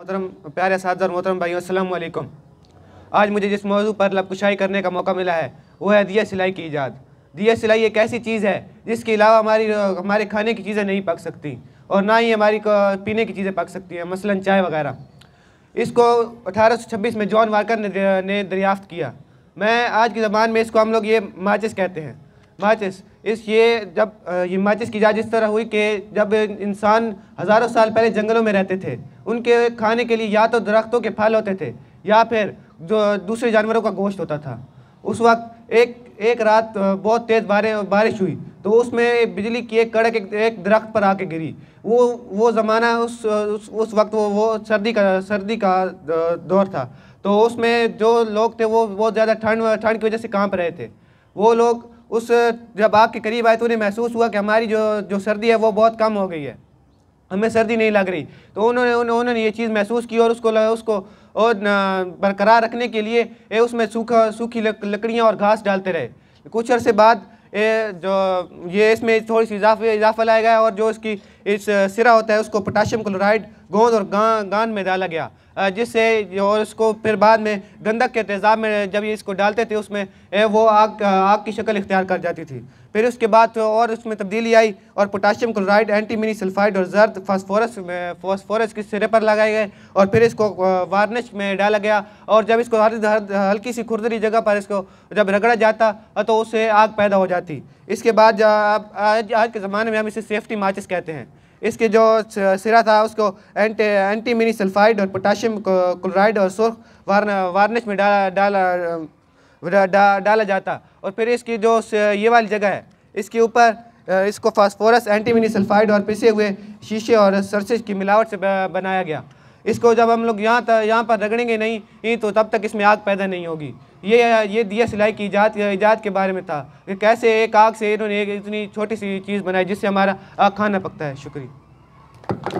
मोहतरम प्यारे साजर मोहतरम भाई असलम आज मुझे जिस मौजू पर लपकुशाई करने का मौका मिला है वो है दिया सिलाई की ईजाद दिया सिलाई एक ऐसी चीज़ है जिसके अलावा हमारी हमारे खाने की चीज़ें नहीं पक सकती और ना ही हमारी पीने की चीज़ें पक सकती हैं मसलन चाय वगैरह इसको 1826 में जॉन वार्कर ने, दरियाफ्त किया मैं आज की ज़बान में इसको हम लोग ये माचिस कहते हैं माचिस इस ये जब ये माचिस की जांच इस तरह हुई कि जब इंसान हज़ारों साल पहले जंगलों में रहते थे उनके खाने के लिए या तो दरख्तों के फल होते थे या फिर जो दूसरे जानवरों का गोश्त होता था उस वक्त एक एक रात बहुत तेज़ बारिश हुई तो उसमें बिजली की एक कड़क एक, एक दरख्त पर आके गिरी वो वो ज़माना उस, उस उस वक्त वो वो सर्दी का सर्दी का दौर था तो उसमें जो लोग थे वो बहुत ज़्यादा ठंड ठंड की वजह से कांप रहे थे वो लोग उस जब आग के करीब आए तो उन्हें महसूस हुआ कि हमारी जो जो सर्दी है वो बहुत कम हो गई है हमें सर्दी नहीं लग रही तो उन्होंने उन्होंने ये चीज़ महसूस की और उसको उसको और बरकरार रखने के लिए ए, उसमें सूखा सूखी लक, लकड़ियाँ और घास डालते रहे कुछ अरसे बाद ए, जो ये इसमें थोड़ी सी इजाफा इजाफा लाया गया और जो इसकी इस सिरा होता है उसको पोटाशियम क्लोराइड गोंद और गान गान में डाला गया जिससे और इसको फिर बाद में गंदक के तेज़ाब में जब ये इसको डालते थे उसमें वो आग आग की शक्ल इख्तियार कर जाती थी फिर उसके बाद तो और उसमें तब्दीली आई और potassium chloride antimony sulphide और जर्द फास्फोरस फॉस्फोरस के सिरे पर लगाए गए और फिर इसको वार्निश में डाला गया और जब इसको हर, हर हल्की सी खुरदरी जगह पर इसको जब रगड़ा जाता तो उससे आग पैदा हो जाती इसके बाद आज आज के ज़माने में हम इसे सेफ्टी माचिस कहते हैं इसके जो सिरा था उसको एंटी एंटी मिनी सल्फाइड और पोटाशियम क्लोराइड और सुरख वार्न, वार्निश में डाला डाला डा, डाला जाता और फिर इसकी जो ये वाली जगह है इसके ऊपर इसको फास्फोरस एंटी मिनी सल्फाइड और पिसे हुए शीशे और सरसेज की मिलावट से बनाया गया इसको जब हम लोग यहाँ तक यहाँ पर रगड़ेंगे नहीं तो तब तक इसमें आग पैदा नहीं होगी ये ये दिया सिलाई की ईजाद ईजाद के बारे में था कि कैसे एक आग से इन्होंने एक इतनी छोटी सी चीज़ बनाई जिससे हमारा खाना पकता है शुक्रिया